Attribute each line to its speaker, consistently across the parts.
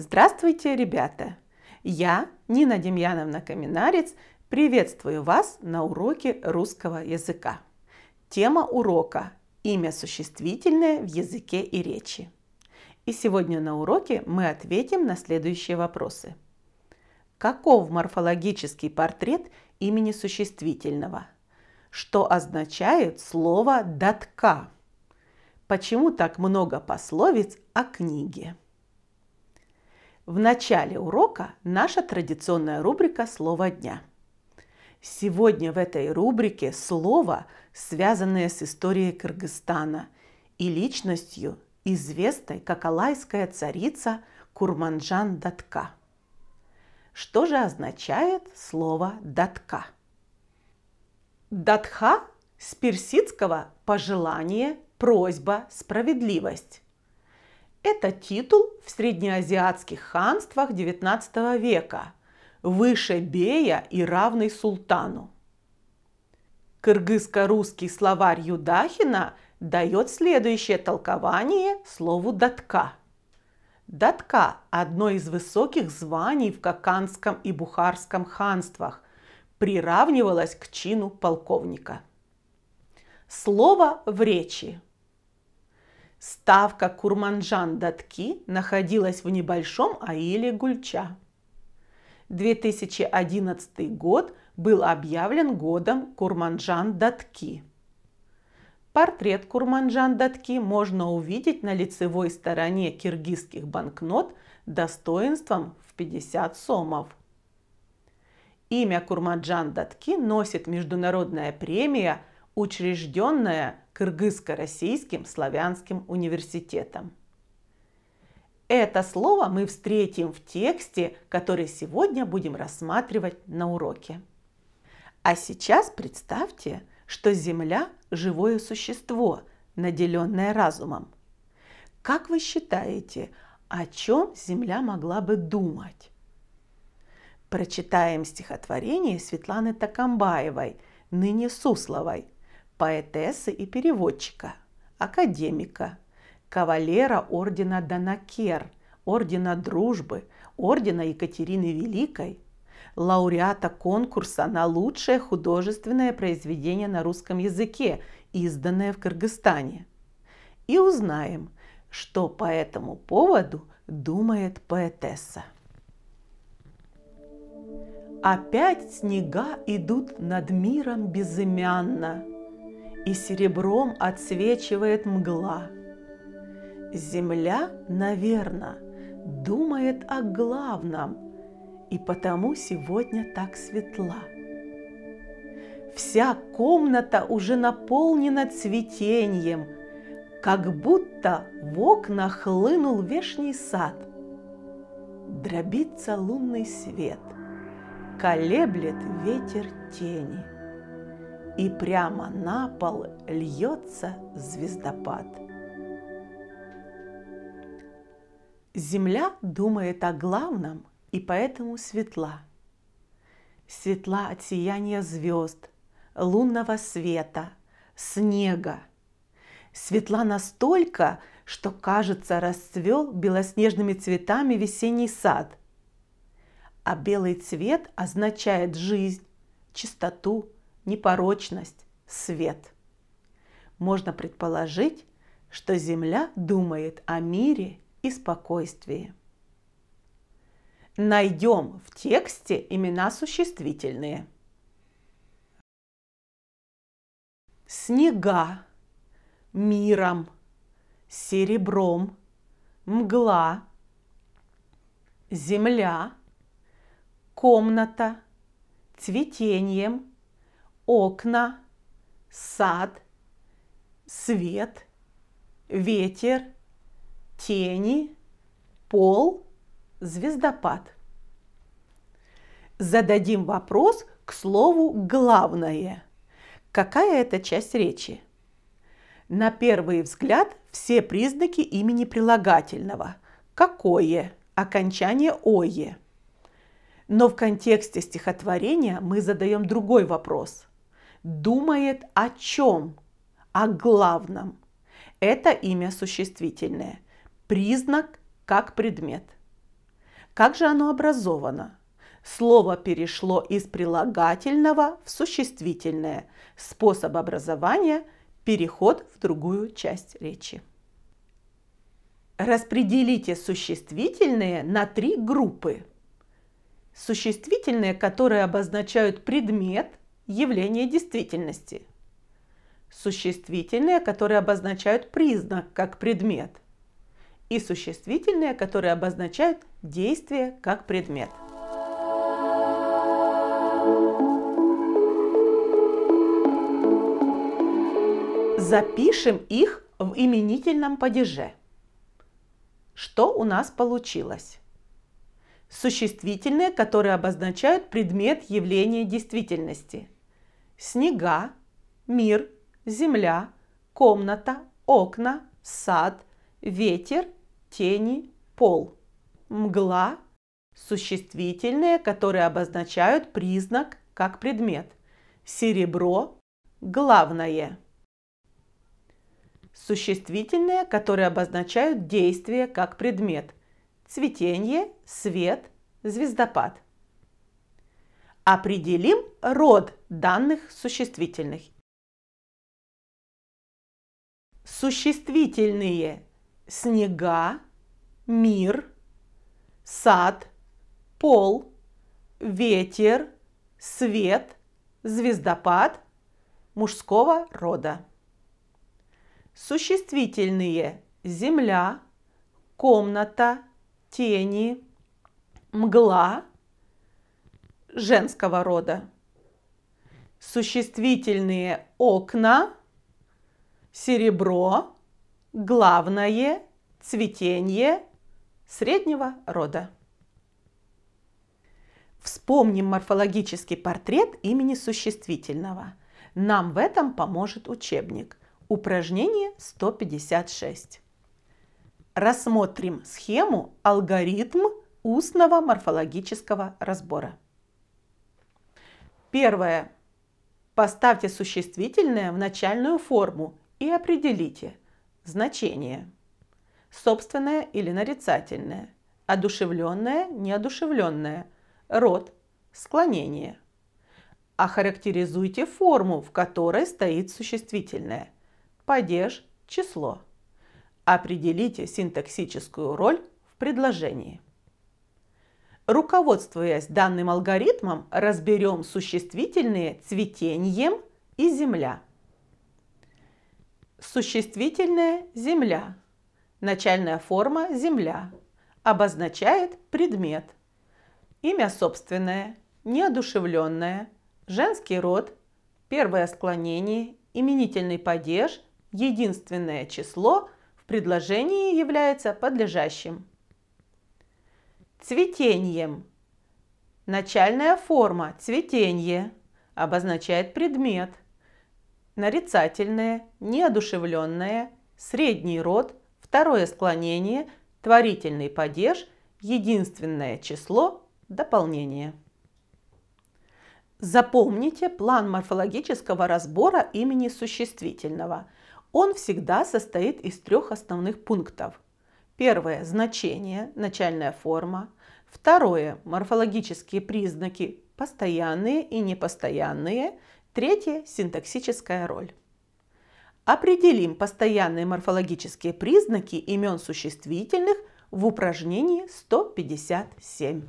Speaker 1: Здравствуйте, ребята! Я, Нина Демьяновна Каминарец, приветствую вас на уроке русского языка. Тема урока – имя существительное в языке и речи. И сегодня на уроке мы ответим на следующие вопросы. Каков морфологический портрет имени существительного? Что означает слово «датка»? Почему так много пословиц о книге? В начале урока наша традиционная рубрика «Слово дня». Сегодня в этой рубрике слово, связанное с историей Кыргызстана и личностью, известной как алайская царица Курманджан Датка. Что же означает слово «датка»? Датха с персидского «пожелание», «просьба», «справедливость». Это титул в среднеазиатских ханствах XIX века, выше бея и равный султану. Кыргызско-русский словарь Юдахина дает следующее толкование слову «датка». Датка – одно из высоких званий в Каканском и Бухарском ханствах, приравнивалось к чину полковника. Слово в речи – Ставка Курманжан-Датки находилась в небольшом аиле Гульча. 2011 год был объявлен годом Курманжан-Датки. Портрет Курманжан-Датки можно увидеть на лицевой стороне киргизских банкнот достоинством в 50 сомов. Имя Курманджан Датки носит международная премия, учрежденная Кыргызско-Российским славянским университетом. Это слово мы встретим в тексте, который сегодня будем рассматривать на уроке. А сейчас представьте, что Земля – живое существо, наделенное разумом. Как вы считаете, о чем Земля могла бы думать? Прочитаем стихотворение Светланы Токомбаевой, ныне Сусловой – поэтессы и переводчика, академика, кавалера ордена Данакер, ордена Дружбы, ордена Екатерины Великой, лауреата конкурса на лучшее художественное произведение на русском языке, изданное в Кыргызстане. И узнаем, что по этому поводу думает поэтесса. Опять снега идут над миром безымянно – и серебром отсвечивает мгла. Земля, наверное, думает о главном, и потому сегодня так светла. Вся комната уже наполнена цветением, как будто в окна хлынул вешний сад. Дробится лунный свет, колеблет ветер тени – и прямо на пол льется звездопад. Земля думает о главном и поэтому светла. Светла от сияния звезд, лунного света, снега. Светла настолько, что, кажется, расцвел белоснежными цветами весенний сад. А белый цвет означает жизнь, чистоту, непорочность, свет. Можно предположить, что Земля думает о мире и спокойствии. Найдем в тексте имена существительные. Снега, миром, серебром, мгла, земля, комната, цветением, окна, сад, свет, ветер, тени, пол, звездопад. Зададим вопрос к слову «главное». Какая это часть речи? На первый взгляд все признаки имени прилагательного. Какое? Окончание «ое». Но в контексте стихотворения мы задаем другой вопрос думает о чем? О главном. Это имя существительное. Признак как предмет. Как же оно образовано? Слово перешло из прилагательного в существительное. Способ образования – переход в другую часть речи. Распределите существительные на три группы. Существительные, которые обозначают предмет – явление действительности. Существительные, которые обозначают признак как предмет. И существительные, которые обозначают действие как предмет. Запишем их в именительном падеже. Что у нас получилось? Существительные, которые обозначают предмет явления действительности – снега, мир, земля, комната, окна, сад, ветер, тени, пол. Мгла – существительные, которые обозначают признак как предмет. Серебро – главное. Существительные, которые обозначают действие как предмет. Цветение, свет, звездопад. Определим род данных существительных. Существительные снега, мир, сад, пол, ветер, свет, звездопад мужского рода. Существительные земля, комната, тени, мгла женского рода существительные окна, серебро, главное, цветение среднего рода. Вспомним морфологический портрет имени существительного. Нам в этом поможет учебник. Упражнение 156. Рассмотрим схему алгоритм устного морфологического разбора. Первое Поставьте существительное в начальную форму и определите значение. Собственное или нарицательное, одушевленное, неодушевленное, род, склонение. Охарактеризуйте форму, в которой стоит существительное. Падеж, число. Определите синтаксическую роль в предложении. Руководствуясь данным алгоритмом, разберем существительные "цветением" и «земля». Существительное «земля». Начальная форма «земля» обозначает предмет. Имя собственное, неодушевленное, женский род, первое склонение, именительный падеж, единственное число в предложении является подлежащим. Цветением. Начальная форма «цветение» обозначает предмет. Нарицательное, неодушевленное, средний род, второе склонение, творительный падеж, единственное число, дополнение. Запомните план морфологического разбора имени существительного. Он всегда состоит из трех основных пунктов – Первое – значение, начальная форма. Второе – морфологические признаки, постоянные и непостоянные. Третье – синтаксическая роль. Определим постоянные морфологические признаки имен существительных в упражнении 157.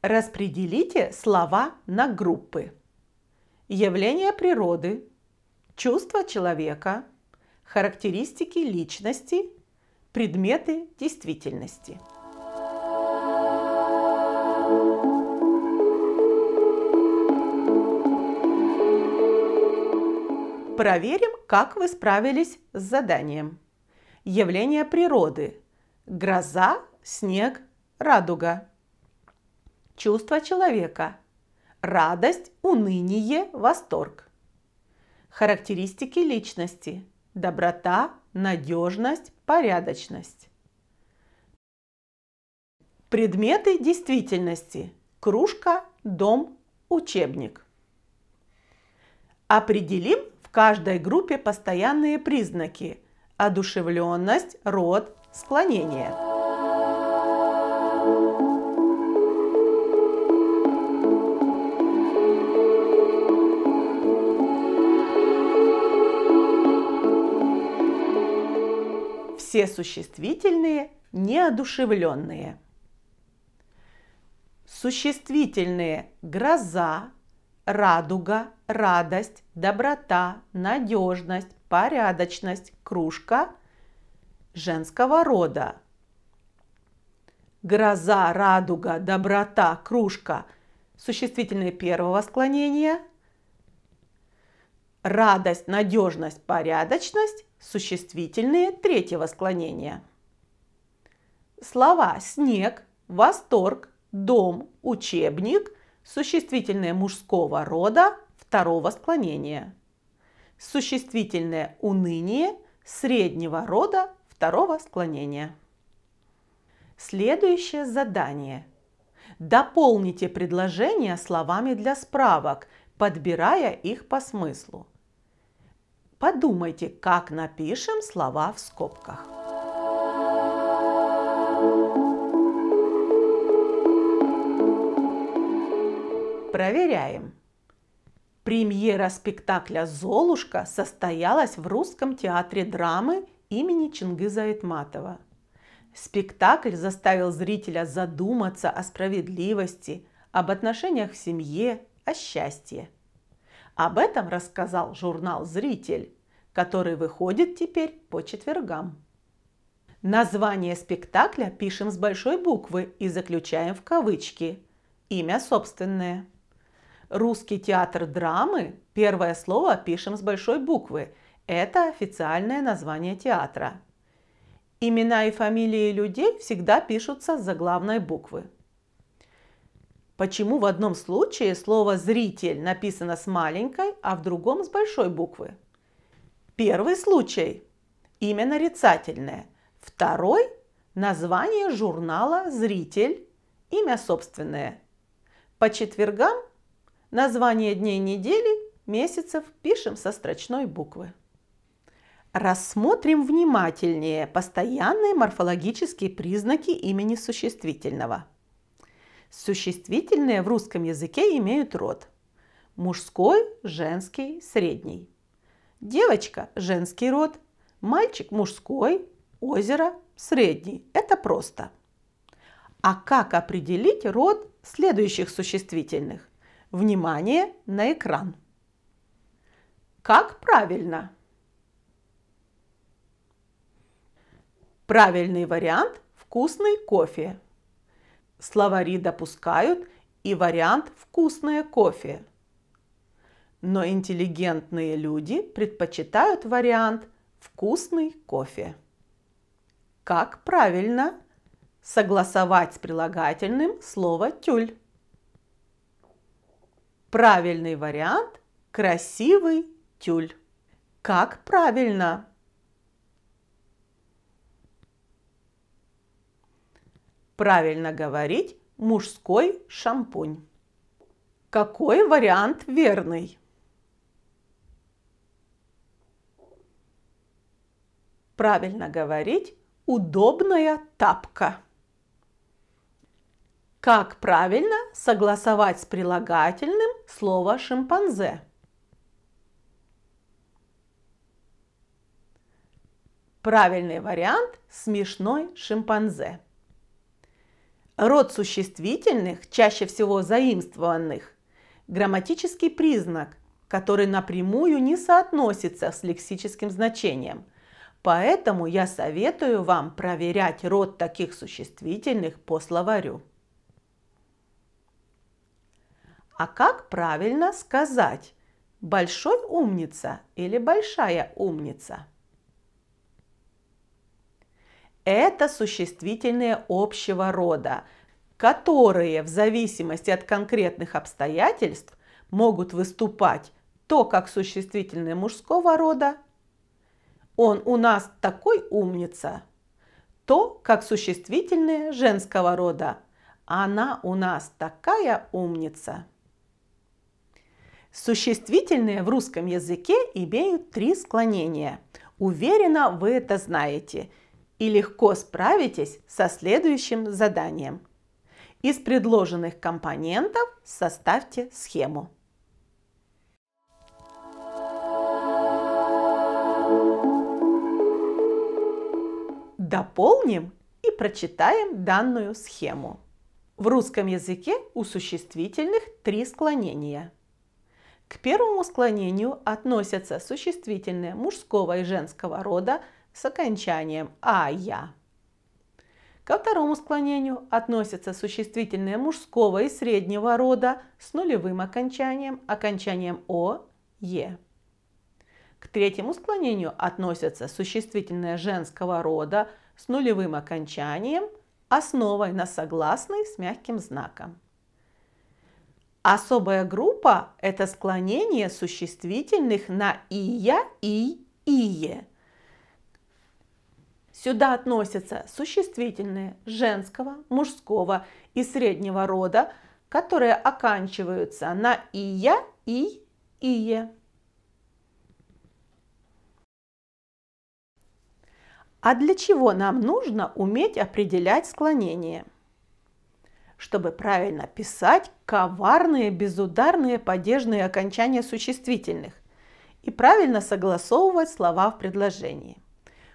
Speaker 1: Распределите слова на группы. Явления природы, чувства человека, характеристики личности – предметы действительности. Проверим, как вы справились с заданием. Явления природы. Гроза, снег, радуга. Чувство человека. Радость, уныние, восторг. Характеристики личности. Доброта, надежность, порядочность. Предметы действительности. Кружка, дом, учебник. Определим в каждой группе постоянные признаки – одушевленность, род, склонение. Все существительные неодушевленные. Существительные гроза, радуга, радость, доброта, надежность, порядочность, кружка женского рода. Гроза, радуга, доброта, кружка – существительные первого склонения. Радость, надежность, порядочность существительные третьего склонения. Слова «снег», «восторг», «дом», «учебник» существительные мужского рода второго склонения. Существительное «уныние» среднего рода второго склонения. Следующее задание. Дополните предложение словами для справок, подбирая их по смыслу. Подумайте, как напишем слова в скобках. Проверяем. Премьера спектакля «Золушка» состоялась в Русском театре драмы имени Чингиза Айтматова. Спектакль заставил зрителя задуматься о справедливости, об отношениях в семье, о счастье. Об этом рассказал журнал «Зритель», который выходит теперь по четвергам. Название спектакля пишем с большой буквы и заключаем в кавычки. Имя собственное. Русский театр драмы – первое слово пишем с большой буквы. Это официальное название театра. Имена и фамилии людей всегда пишутся с заглавной буквы. Почему в одном случае слово «зритель» написано с маленькой, а в другом с большой буквы? Первый случай – имя нарицательное. Второй – название журнала «Зритель», имя собственное. По четвергам – название дней недели, месяцев пишем со строчной буквы. Рассмотрим внимательнее постоянные морфологические признаки имени существительного – Существительные в русском языке имеют род. Мужской, женский, средний. Девочка – женский род, мальчик – мужской, озеро – средний. Это просто. А как определить род следующих существительных? Внимание на экран. Как правильно? Правильный вариант – вкусный кофе. Словари допускают и вариант «вкусное кофе». Но интеллигентные люди предпочитают вариант «вкусный кофе». Как правильно согласовать с прилагательным слово «тюль»? Правильный вариант – красивый тюль. Как правильно Правильно говорить мужской шампунь. Какой вариант верный? Правильно говорить удобная тапка. Как правильно согласовать с прилагательным слово шимпанзе? Правильный вариант – смешной шимпанзе. Род существительных, чаще всего заимствованных, грамматический признак, который напрямую не соотносится с лексическим значением. Поэтому я советую вам проверять род таких существительных по словарю. А как правильно сказать «большой умница» или «большая умница»? Это существительные общего рода, которые в зависимости от конкретных обстоятельств могут выступать то как существительное мужского рода, он у нас такой умница, то как существительное женского рода, она у нас такая умница. Существительные в русском языке имеют три склонения. Уверена, вы это знаете – и легко справитесь со следующим заданием. Из предложенных компонентов составьте схему. Дополним и прочитаем данную схему. В русском языке у существительных три склонения. К первому склонению относятся существительные мужского и женского рода – с окончанием «ая». Ко второму склонению относятся существительные мужского и среднего рода с нулевым окончанием, окончанием «о», «е». К третьему склонению относятся существительные женского рода с нулевым окончанием, основой на согласный с мягким знаком. Особая группа – это склонение существительных на «ия» и «ие», Сюда относятся существительные женского, мужского и среднего рода, которые оканчиваются на ия и ие. А для чего нам нужно уметь определять склонение? Чтобы правильно писать коварные безударные падежные окончания существительных и правильно согласовывать слова в предложении.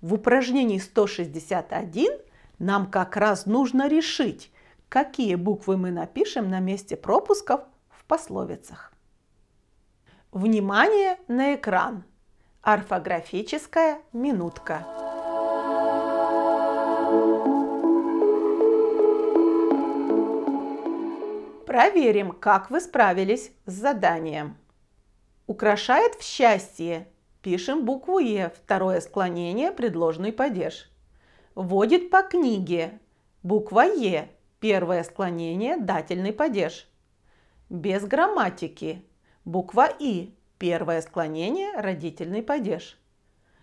Speaker 1: В упражнении 161 нам как раз нужно решить, какие буквы мы напишем на месте пропусков в пословицах. Внимание на экран! Орфографическая минутка. Проверим, как вы справились с заданием. Украшает в счастье Пишем букву «Е», второе склонение, предложенный падеж. Вводит по книге. Буква «Е», первое склонение, дательный падеж. Без грамматики. Буква «И», первое склонение, родительный падеж.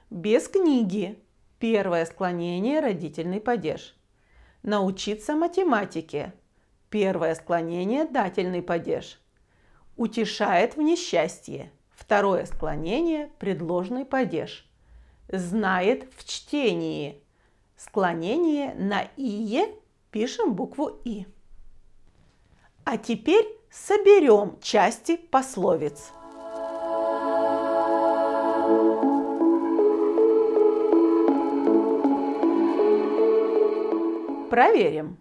Speaker 1: Без книги. Первое склонение, родительный падеж. Научиться математике. Первое склонение, дательный падеж. Утешает в несчастье. Второе склонение – предложный падеж. Знает в чтении. Склонение на «ие» пишем букву «и». А теперь соберем части пословиц. Проверим.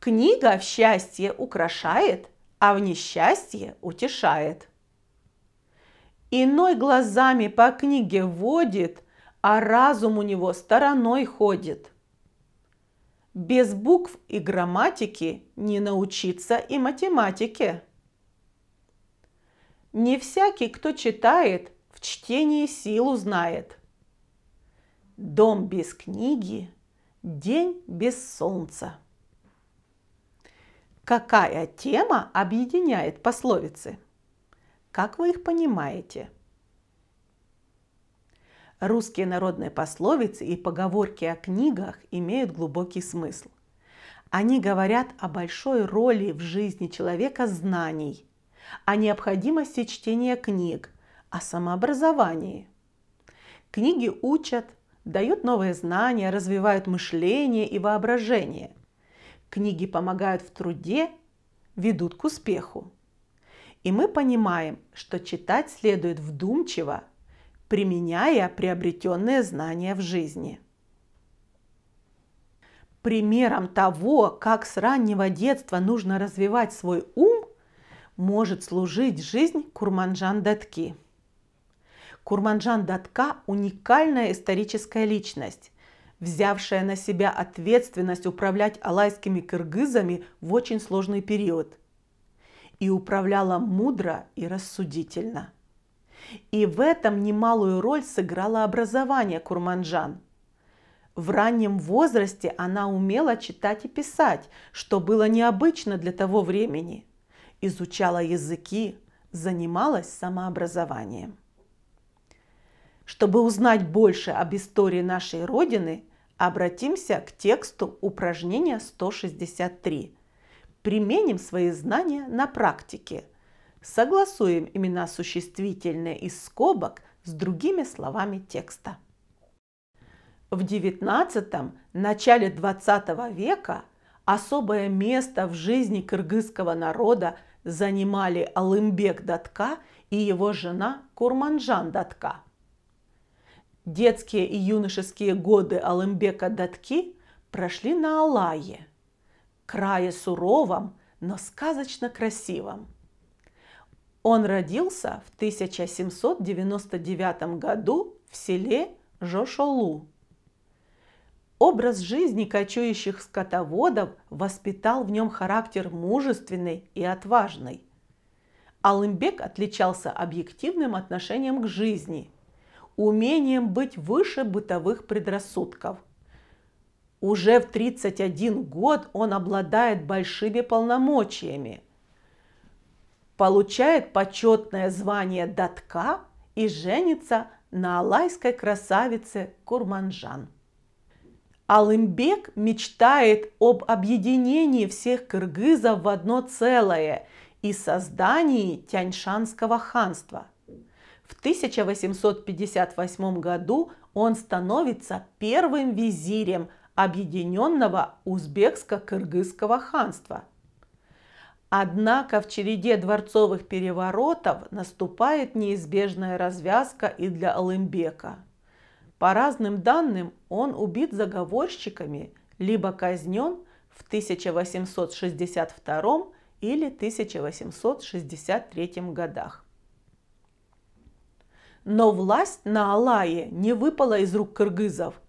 Speaker 1: Книга в счастье украшает, а в несчастье утешает – Иной глазами по книге водит, а разум у него стороной ходит. Без букв и грамматики не научиться и математике. Не всякий, кто читает, в чтении силу знает. Дом без книги – день без солнца. Какая тема объединяет пословицы? Как вы их понимаете? Русские народные пословицы и поговорки о книгах имеют глубокий смысл. Они говорят о большой роли в жизни человека знаний, о необходимости чтения книг, о самообразовании. Книги учат, дают новые знания, развивают мышление и воображение. Книги помогают в труде, ведут к успеху. И мы понимаем, что читать следует вдумчиво, применяя приобретенные знания в жизни. Примером того, как с раннего детства нужно развивать свой ум, может служить жизнь Курманджан Датки. Курманджан Датка – уникальная историческая личность, взявшая на себя ответственность управлять алайскими кыргызами в очень сложный период – и управляла мудро и рассудительно. И в этом немалую роль сыграло образование Курманджан. В раннем возрасте она умела читать и писать, что было необычно для того времени. Изучала языки, занималась самообразованием. Чтобы узнать больше об истории нашей Родины, обратимся к тексту упражнения 163 Применим свои знания на практике. Согласуем имена существительные из скобок с другими словами текста. В XIX – начале XX века особое место в жизни кыргызского народа занимали Алымбек Датка и его жена Курманжан Датка. Детские и юношеские годы Алымбека Датки прошли на Алае – крае суровом, но сказочно красивом. Он родился в 1799 году в селе Жошолу. Образ жизни кочующих скотоводов воспитал в нем характер мужественный и отважный. Алымбек отличался объективным отношением к жизни, умением быть выше бытовых предрассудков – уже в 31 год он обладает большими полномочиями, получает почетное звание датка и женится на алайской красавице Курманжан. Алымбек мечтает об объединении всех кыргызов в одно целое и создании Тяньшанского ханства. В 1858 году он становится первым визирем – объединенного узбекско-кыргызского ханства. Однако в череде дворцовых переворотов наступает неизбежная развязка и для Алымбека. По разным данным, он убит заговорщиками, либо казнен в 1862 или 1863 годах. Но власть на Алае не выпала из рук кыргызов,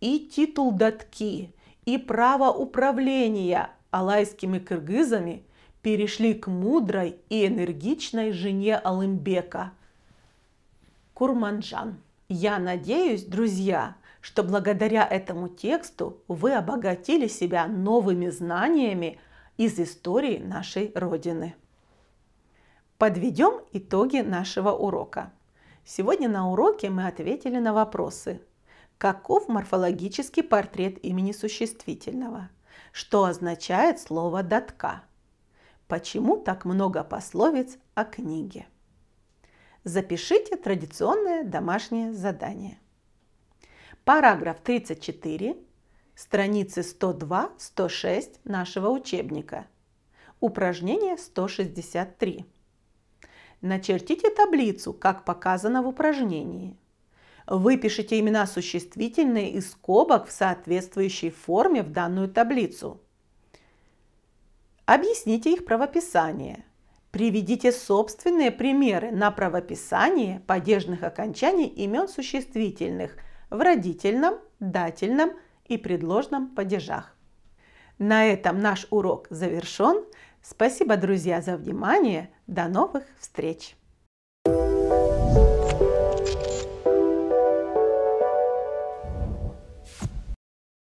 Speaker 1: и титул датки, и право управления алайскими кыргызами перешли к мудрой и энергичной жене Алымбека – Курманжан. Я надеюсь, друзья, что благодаря этому тексту вы обогатили себя новыми знаниями из истории нашей Родины. Подведем итоги нашего урока. Сегодня на уроке мы ответили на вопросы Каков морфологический портрет имени существительного? Что означает слово «датка»? Почему так много пословиц о книге? Запишите традиционное домашнее задание. Параграф 34, страницы 102-106 нашего учебника. Упражнение 163. Начертите таблицу, как показано в упражнении – Выпишите имена существительные из скобок в соответствующей форме в данную таблицу. Объясните их правописание. Приведите собственные примеры на правописание падежных окончаний имен существительных в родительном, дательном и предложном падежах. На этом наш урок завершен. Спасибо, друзья, за внимание. До новых встреч!